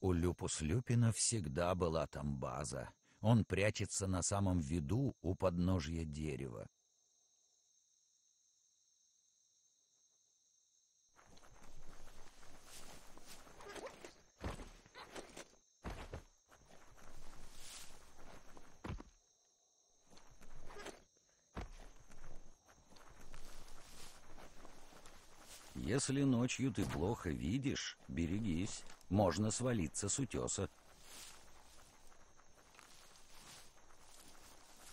У Люпус Люпина всегда была там база. Он прячется на самом виду у подножья дерева. Если ночью ты плохо видишь, берегись, можно свалиться с утеса.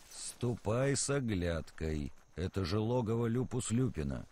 Ступай с оглядкой, это же логово Люпус Люпина.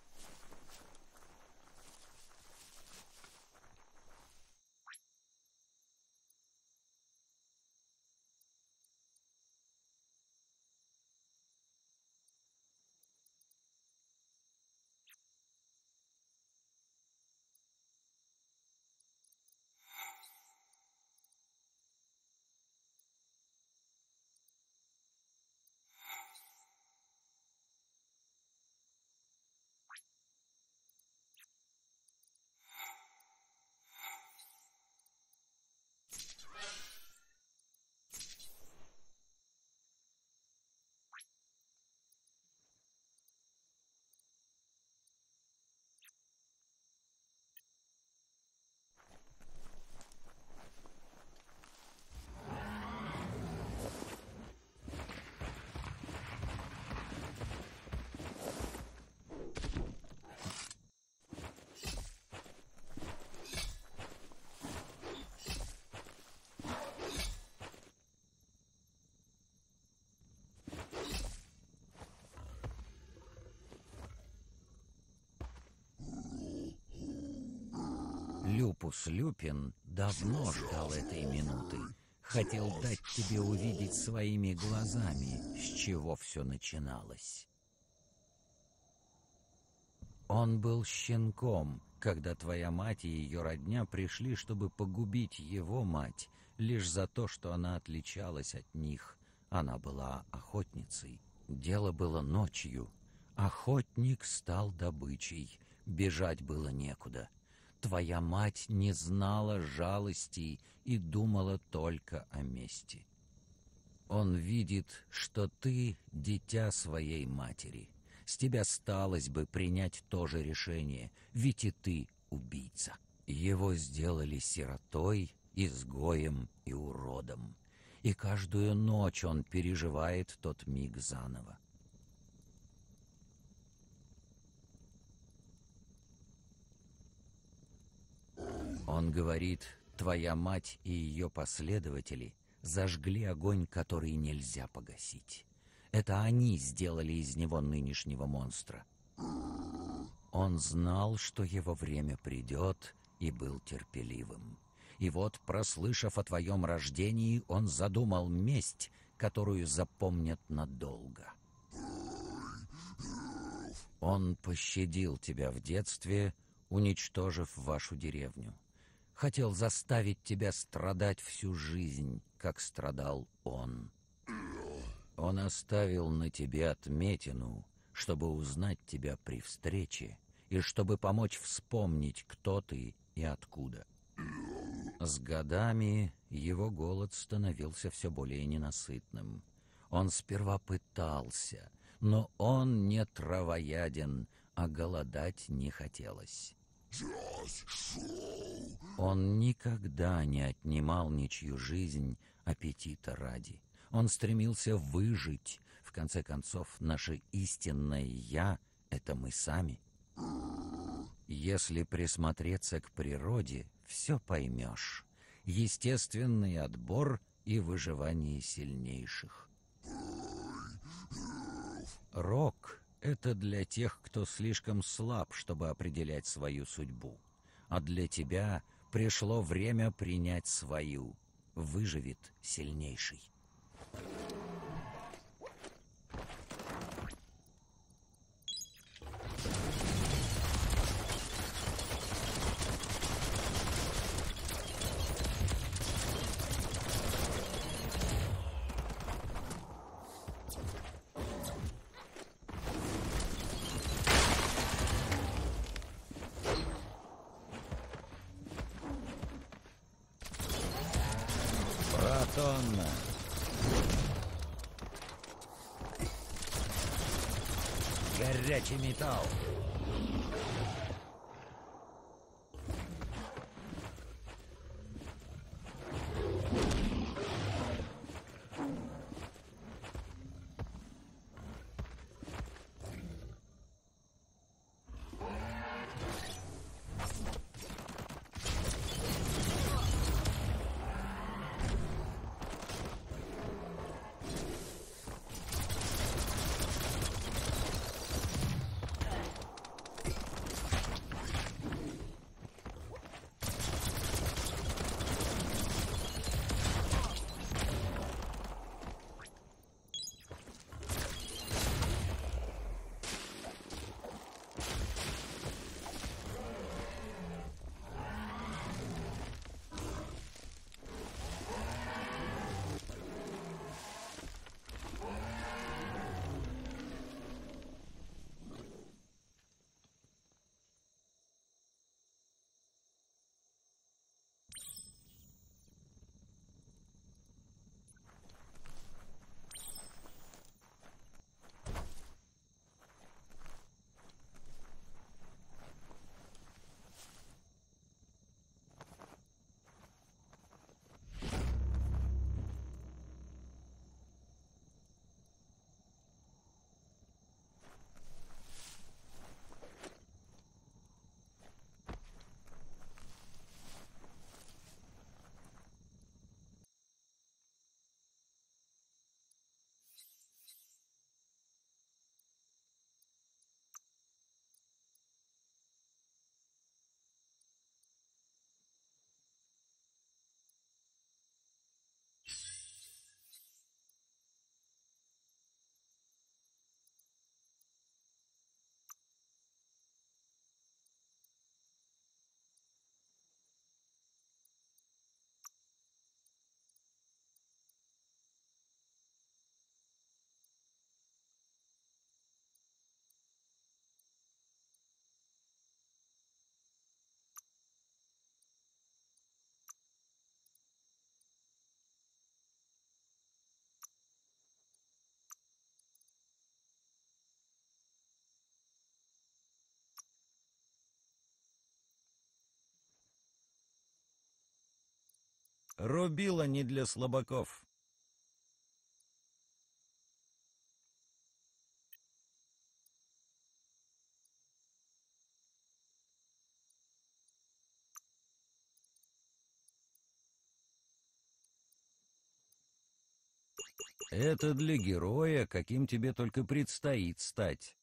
Корпус Люпин давно ждал этой минуты. Хотел дать тебе увидеть своими глазами, с чего все начиналось. Он был щенком, когда твоя мать и ее родня пришли, чтобы погубить его мать, лишь за то, что она отличалась от них. Она была охотницей. Дело было ночью. Охотник стал добычей. Бежать было некуда. Твоя мать не знала жалости и думала только о мести. Он видит, что ты — дитя своей матери. С тебя сталось бы принять то же решение, ведь и ты — убийца. Его сделали сиротой, изгоем и уродом. И каждую ночь он переживает тот миг заново. Он говорит, твоя мать и ее последователи зажгли огонь, который нельзя погасить. Это они сделали из него нынешнего монстра. Он знал, что его время придет, и был терпеливым. И вот, прослышав о твоем рождении, он задумал месть, которую запомнят надолго. Он пощадил тебя в детстве, уничтожив вашу деревню хотел заставить тебя страдать всю жизнь, как страдал он. Он оставил на тебе отметину, чтобы узнать тебя при встрече и чтобы помочь вспомнить, кто ты и откуда. С годами его голод становился все более ненасытным. Он сперва пытался, но он не травояден, а голодать не хотелось. Он никогда не отнимал ничью жизнь аппетита ради. Он стремился выжить. В конце концов, наше истинное «я» — это мы сами. Если присмотреться к природе, все поймешь. Естественный отбор и выживание сильнейших. Рок это для тех, кто слишком слаб, чтобы определять свою судьбу. А для тебя пришло время принять свою. Выживет сильнейший. странно. Горячий металл. Рубила не для слабаков. Это для героя, каким тебе только предстоит стать.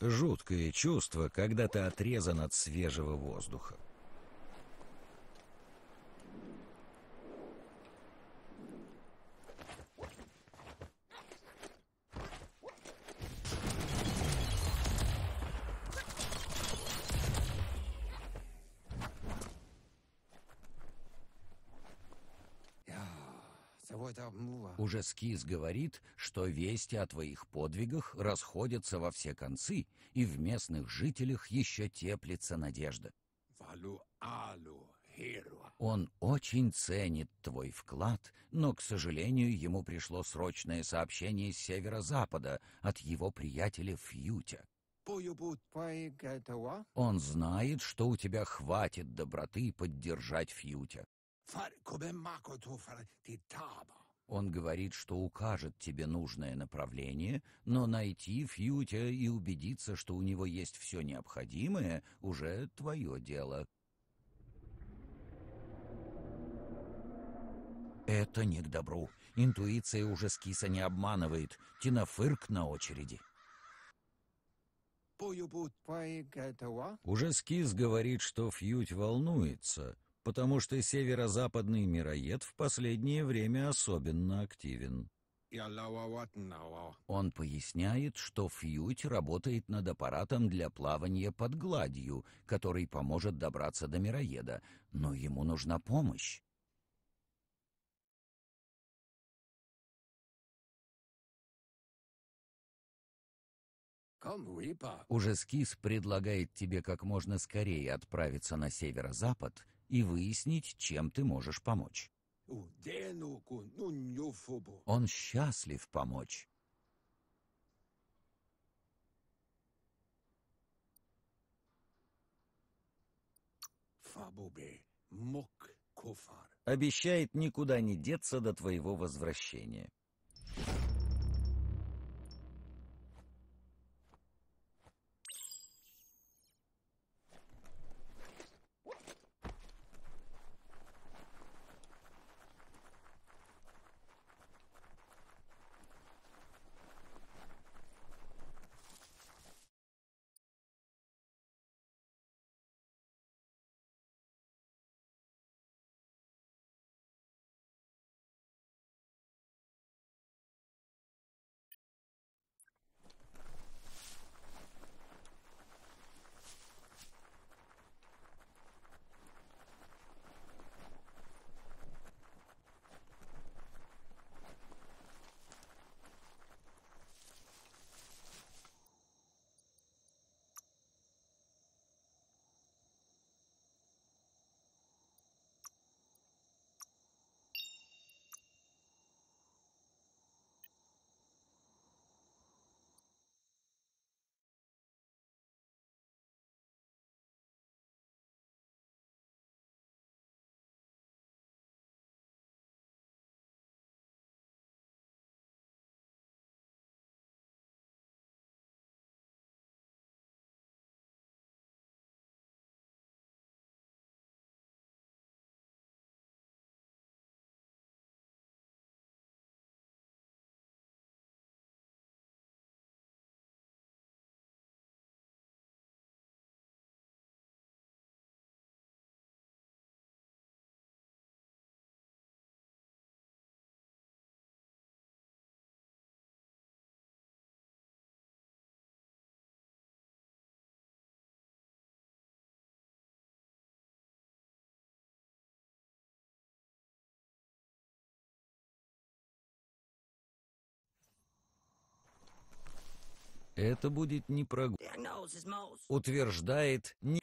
Жуткое чувство, когда ты отрезан от свежего воздуха. Ну Уже Скиз говорит, что вести о твоих подвигах расходятся во все концы, и в местных жителях еще теплится надежда. Он очень ценит твой вклад, но, к сожалению, ему пришло срочное сообщение с северо-запада от его приятеля Фьютя. А? Он знает, что у тебя хватит доброты поддержать Фьютя. Он говорит, что укажет тебе нужное направление, но найти Фьютя и убедиться, что у него есть все необходимое, уже твое дело. Это не к добру. Интуиция уже скиса не обманывает. Тинофырк на очереди. Уже скис говорит, что Фьють волнуется — потому что северо-западный мироед в последнее время особенно активен. Он поясняет, что Фьють работает над аппаратом для плавания под гладью, который поможет добраться до мироеда, но ему нужна помощь. Уже скис предлагает тебе как можно скорее отправиться на северо-запад — и выяснить, чем ты можешь помочь. Ну, Он счастлив помочь. Обещает никуда не деться до твоего возвращения. Это будет не прогул, утверждает не...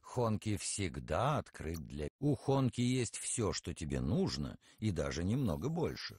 Хонки всегда открыт для... У Хонки есть все, что тебе нужно, и даже немного больше.